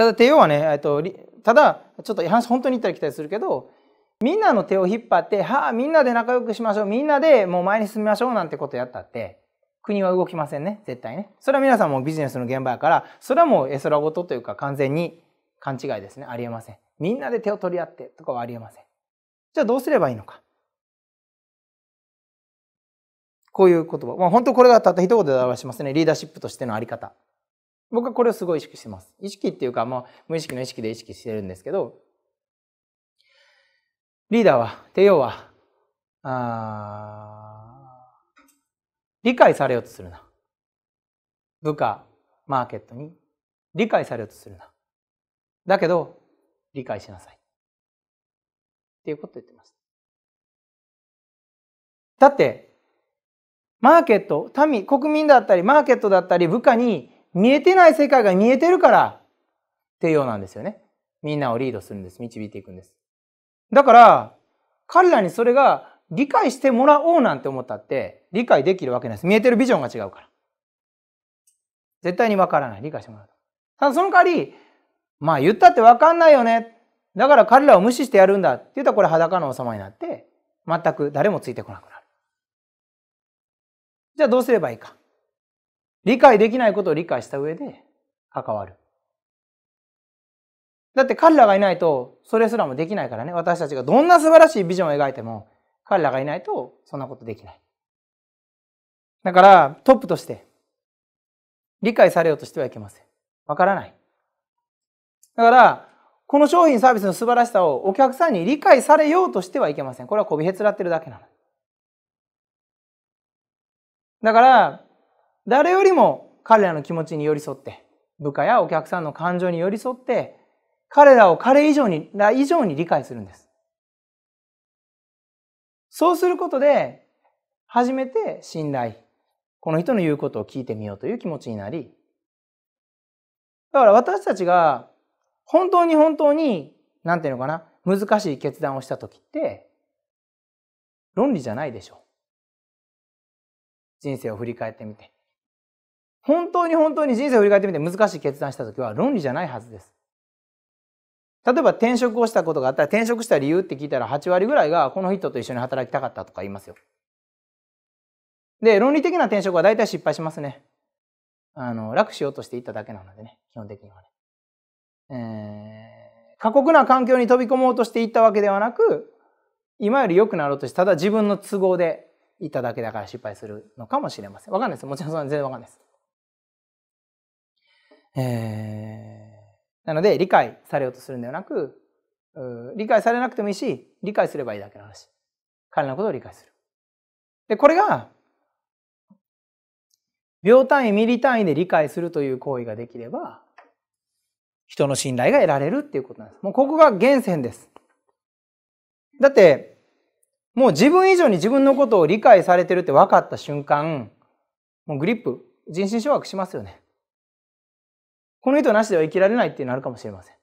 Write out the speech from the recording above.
ただ手をはね、えっと、ただちょっと話本当に行ったり来たりするけどみんなの手を引っ張ってはあみんなで仲良くしましょうみんなでもう前に進みましょうなんてことやったって国は動きませんね絶対ねそれは皆さんもビジネスの現場やからそれはもう絵空事というか完全に勘違いですねありえませんみんなで手を取り合ってとかはありえませんじゃあどうすればいいのかこういう言葉、まあ、本当これがたった一言で表しますねリーダーシップとしてのあり方僕はこれをすごい意識してます。意識っていうか、まあ、無意識の意識で意識してるんですけど、リーダーは、帝王は、あ理解されようとするな。部下、マーケットに理解されようとするな。だけど、理解しなさい。っていうこと言ってます。だって、マーケット、民、国民だったり、マーケットだったり、部下に見えてない世界が見えてるから、っていうようなんですよね。みんなをリードするんです。導いていくんです。だから、彼らにそれが理解してもらおうなんて思ったって、理解できるわけないです。見えてるビジョンが違うから。絶対にわからない。理解してもらう。ただその代わり、まあ言ったってわかんないよね。だから彼らを無視してやるんだって言ったらこれ裸の王様になって、全く誰もついてこなくなる。じゃあどうすればいいか。理解できないことを理解した上で関わる。だって彼らがいないとそれすらもできないからね。私たちがどんな素晴らしいビジョンを描いても彼らがいないとそんなことできない。だからトップとして理解されようとしてはいけません。わからない。だからこの商品サービスの素晴らしさをお客さんに理解されようとしてはいけません。これはこびへつらってるだけなの。だから誰よりも彼らの気持ちに寄り添って部下やお客さんの感情に寄り添って彼らを彼以上にら以上に理解するんです。そうすることで初めて信頼この人の言うことを聞いてみようという気持ちになりだから私たちが本当に本当になんていうのかな難しい決断をした時って論理じゃないでしょう。人生を振り返ってみて本当に本当に人生を振り返ってみて難しい決断した時は論理じゃないはずです。例えば転職をしたことがあったら転職した理由って聞いたら8割ぐらいがこの人と一緒に働きたかったとか言いますよ。で、論理的な転職は大体失敗しますね。あの、楽しようとしていっただけなのでね、基本的にはね。えー、過酷な環境に飛び込もうとしていったわけではなく、今より良くなろうとして、ただ自分の都合でいっただけだから失敗するのかもしれません。わかんないです。もちろん全然わかんないです。えなので理解されようとするんではなく、理解されなくてもいいし、理解すればいいだけの話。彼のことを理解する。で、これが、秒単位、ミリ単位で理解するという行為ができれば、人の信頼が得られるっていうことなんです。もうここが源泉です。だって、もう自分以上に自分のことを理解されてるって分かった瞬間、もうグリップ、人身掌握しますよね。この人なしでは生きられないっていうのあるかもしれません。